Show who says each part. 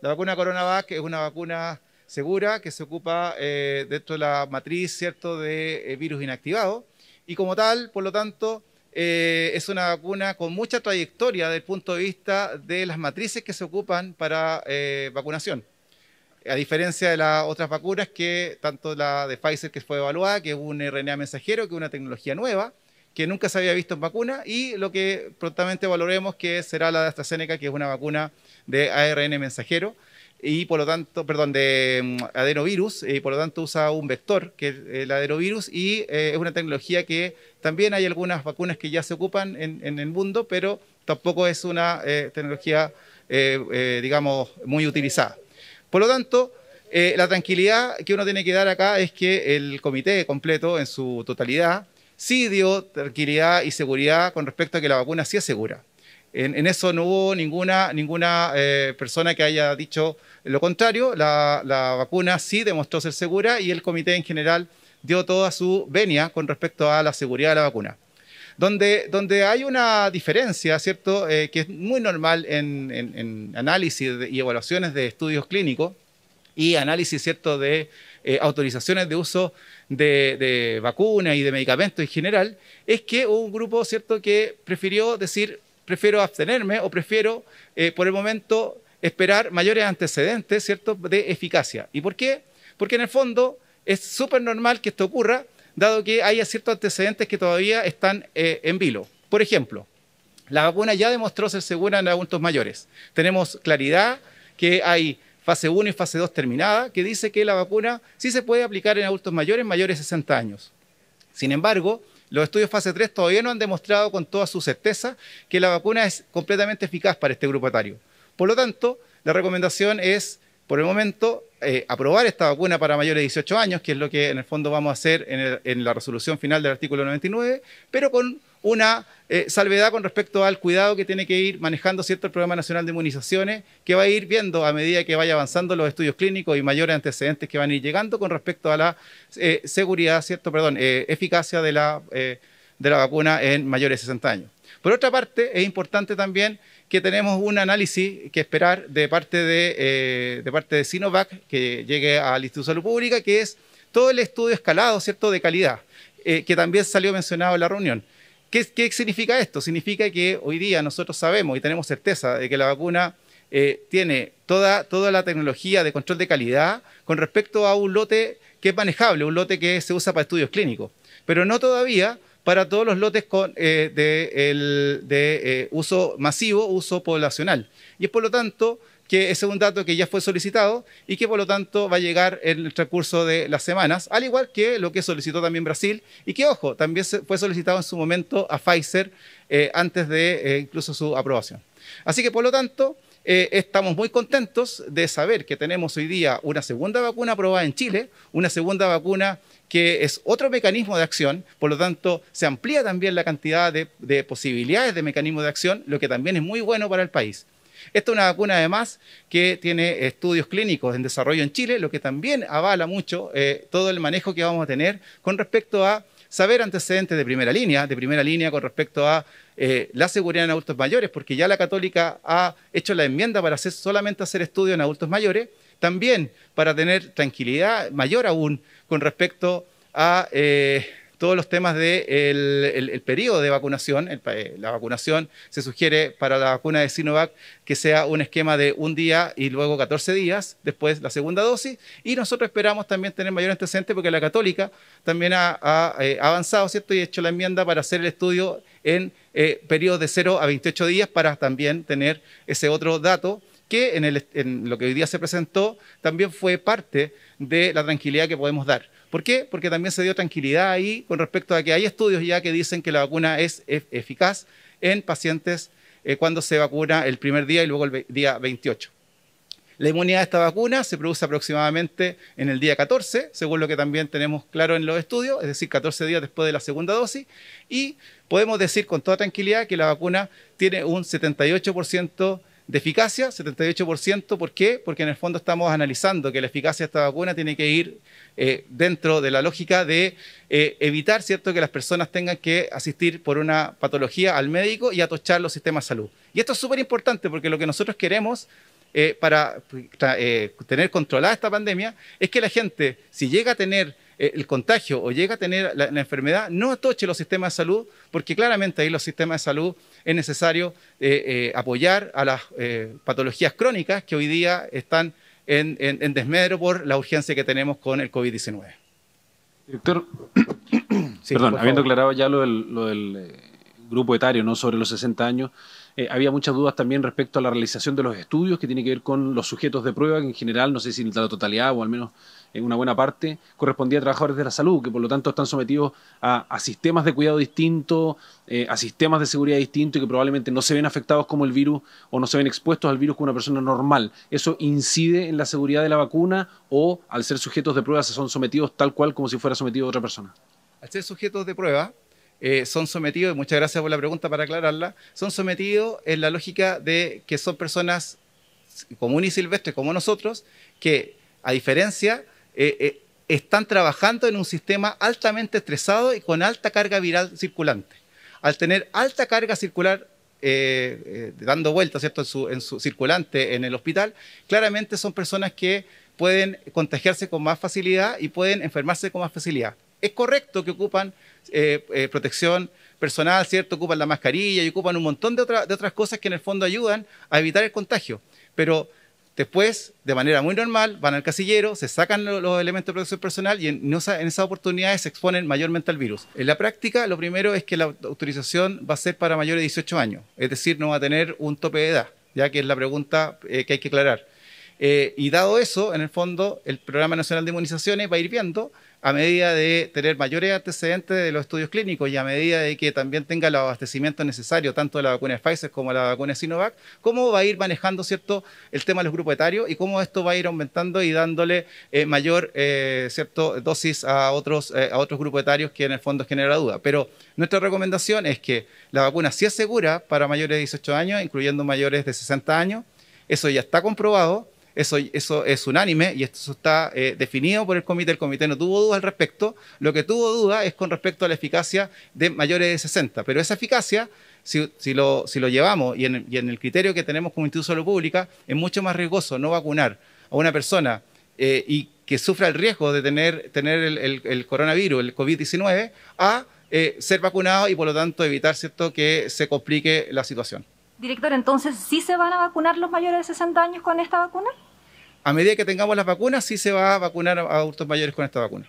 Speaker 1: La vacuna CoronaVac es una vacuna segura que se ocupa dentro eh, de la matriz cierto, de eh, virus inactivado y como tal, por lo tanto, eh, es una vacuna con mucha trayectoria desde el punto de vista de las matrices que se ocupan para vacunación. A diferencia de las otras vacunas, que tanto la de Pfizer que fue evaluada, que es un RNA mensajero, que es una tecnología nueva, que nunca se había visto en vacuna y lo que prontamente valoremos que será la de AstraZeneca, que es una vacuna de ARN mensajero y por lo tanto, perdón, de mm, adenovirus, eh, y por lo tanto usa un vector, que es eh, el adenovirus, y eh, es una tecnología que también hay algunas vacunas que ya se ocupan en, el mundo, pero tampoco es una tecnología, digamos, muy utilizada. Por lo tanto, la tranquilidad que uno tiene que dar acá es que el comité completo, en su totalidad, sí dio tranquilidad y seguridad con respecto a que la vacuna sí es segura. En, eso no hubo ninguna, ninguna eh, persona que haya dicho lo contrario. La, vacuna sí demostró ser segura y el comité en general dio toda su venia con respecto a la seguridad de la vacuna. Donde, donde, hay una diferencia, ¿cierto?, eh, que es muy normal en, análisis y evaluaciones de estudios clínicos y análisis, ¿cierto?, de eh, autorizaciones de uso de, vacunas y de medicamentos en general, es que hubo un grupo, ¿cierto?, que prefirió decir, prefiero abstenerme o prefiero eh, por el momento esperar mayores antecedentes, ¿cierto?, de eficacia. ¿Y por qué? Porque en el fondo es súper normal que esto ocurra, dado que hay ciertos antecedentes que todavía están eh, en vilo. Por ejemplo, la vacuna ya demostró ser segura en adultos mayores. Tenemos claridad que hay fase 1 y fase 2 terminada, que dice que la vacuna sí se puede aplicar en adultos mayores, mayores de 60 años. Sin embargo, los estudios fase 3 todavía no han demostrado con toda su certeza que la vacuna es completamente eficaz para este grupo etario. Por lo tanto, la recomendación es, por el momento, eh, aprobar esta vacuna para mayores de 18 años, que es lo que en el fondo vamos a hacer en, en la resolución final del artículo 99, pero con una eh, salvedad con respecto al cuidado que tiene que ir manejando cierto el Programa Nacional de Inmunizaciones, que va a ir viendo a medida que vaya avanzando los estudios clínicos y mayores antecedentes que van a ir llegando con respecto a la eh, seguridad, cierto, perdón, eh, eficacia de la, vacuna en mayores de 60 años. Por otra parte, es importante también que tenemos un análisis que esperar de parte de, parte de Sinovac que llegue al Instituto de Salud Pública, que es todo el estudio escalado, ¿cierto?, de calidad, que también salió mencionado en la reunión. ¿Qué, significa esto? Significa que hoy día nosotros sabemos y tenemos certeza de que la vacuna eh, tiene toda, toda la tecnología de control de calidad con respecto a un lote que es manejable, un lote que se usa para estudios clínicos, pero no todavía para todos los lotes eh, de, eh, uso masivo, uso poblacional. Y es por lo tanto que es un dato que ya fue solicitado y que por lo tanto va a llegar en el transcurso de las semanas, al igual que lo que solicitó también Brasil y que, ojo, también fue solicitado en su momento a Pfizer eh, antes de eh, incluso su aprobación. Así que por lo tanto... Eh, estamos muy contentos de saber que tenemos hoy día una segunda vacuna aprobada en Chile, una segunda vacuna que es otro mecanismo de acción, por lo tanto se amplía también la cantidad de, de posibilidades de mecanismo de acción, lo que también es muy bueno para el país. Esta es una vacuna además que tiene estudios clínicos en desarrollo en Chile, lo que también avala mucho eh, todo el manejo que vamos a tener con respecto a saber antecedentes de primera línea, de primera línea con respecto a eh, la seguridad en adultos mayores, porque ya la católica ha hecho la enmienda para hacer, solamente hacer estudios en adultos mayores, también para tener tranquilidad mayor aún con respecto a... Eh, todos los temas del de el, periodo de vacunación. Eh, la vacunación se sugiere para la vacuna de Sinovac que sea un esquema de un día y luego 14 días, después la segunda dosis. Y nosotros esperamos también tener mayor antecedente porque la católica también ha, eh, avanzado, ¿cierto? Y ha hecho la enmienda para hacer el estudio en eh, periodos de 0 a 28 días para también tener ese otro dato que en, lo que hoy día se presentó también fue parte de la tranquilidad que podemos dar. ¿Por qué? Porque también se dio tranquilidad ahí con respecto a que hay estudios ya que dicen que la vacuna es eficaz en pacientes eh, cuando se vacuna el primer día y luego el día 28. La inmunidad de esta vacuna se produce aproximadamente en el día 14, según lo que también tenemos claro en los estudios, es decir, 14 días después de la segunda dosis, y podemos decir con toda tranquilidad que la vacuna tiene un 78% de eficacia, 78%. ¿Por qué? Porque en el fondo estamos analizando que la eficacia de esta vacuna tiene que ir eh, dentro de la lógica de eh, evitar ¿cierto? que las personas tengan que asistir por una patología al médico y atochar los sistemas de salud. Y esto es súper importante porque lo que nosotros queremos eh, para pues, eh, tener controlada esta pandemia es que la gente, si llega a tener eh, el contagio o llega a tener la, enfermedad, no atoche los sistemas de salud, porque claramente ahí los sistemas de salud es necesario apoyar a las patologías crónicas que hoy día están en, desmedro por la urgencia que tenemos con el COVID-19. Director, perdón, habiendo aclarado ya lo del, lo del grupo etario, ¿no? sobre los 60 años, eh, había muchas dudas también respecto a la realización de los estudios, que tiene que ver con los sujetos de prueba, que en general, no sé si en la totalidad o al menos en una buena parte, correspondía a trabajadores de la salud, que por lo tanto están sometidos a, sistemas de cuidado distintos, eh, a sistemas de seguridad distintos y que probablemente no se ven afectados como el virus o no se ven expuestos al virus como una persona normal. ¿Eso incide en la seguridad de la vacuna o al ser sujetos de prueba se son sometidos tal cual como si fuera sometido a otra persona? Al ser sujetos de prueba, eh, son sometidos, y muchas gracias por la pregunta para aclararla, son sometidos en la lógica de que son personas comunes y silvestres como nosotros, que a diferencia eh, eh, están trabajando en un sistema altamente estresado y con alta carga viral circulante. Al tener alta carga circular dando vueltas en su circulante en el hospital, claramente son personas que pueden contagiarse con más facilidad y pueden enfermarse con más facilidad es correcto que ocupan eh, eh, protección personal, ¿cierto? Ocupan la mascarilla y ocupan un montón de, otras cosas que en el fondo ayudan a evitar el contagio. Pero Después, de manera muy normal, van al casillero, se sacan los elementos de protección personal y en, esas oportunidades se exponen mayormente al virus. En la práctica, lo primero es que la autorización va a ser para mayores de 18 años, es decir, no va a tener un tope de edad, ya que es la pregunta eh, que hay que aclarar. Eh, y dado eso, en el fondo, el Programa Nacional de Inmunizaciones va a ir viendo a medida de tener mayores antecedentes de los estudios clínicos y a medida de que también tenga el abastecimiento necesario, tanto de la vacuna de Pfizer como de la vacuna de Sinovac, cómo va a ir manejando cierto, el tema de los grupos etarios y cómo esto va a ir aumentando y dándole eh, mayor eh, cierto, dosis a otros, a otros grupos etarios que en el fondo genera duda. Pero nuestra recomendación es que la vacuna sí es segura para mayores de 18 años, incluyendo mayores de 60 años. Eso ya está comprobado eso, es unánime y esto está eh, definido por el comité. El comité no tuvo duda al respecto. Lo que tuvo duda es con respecto a la eficacia de mayores de 60. Pero esa eficacia, si, si, lo, llevamos y en, el criterio que tenemos como institución de Salud Pública, es mucho más riesgoso no vacunar a una persona eh, y que sufra el riesgo de tener, tener el, coronavirus, el COVID-19, a eh, ser vacunado y por lo tanto evitar ¿cierto? que se complique la situación. Director, entonces, ¿sí se van a vacunar los mayores de 60 años con esta vacuna? A medida que tengamos las vacunas, sí se va a vacunar a adultos mayores con esta vacuna.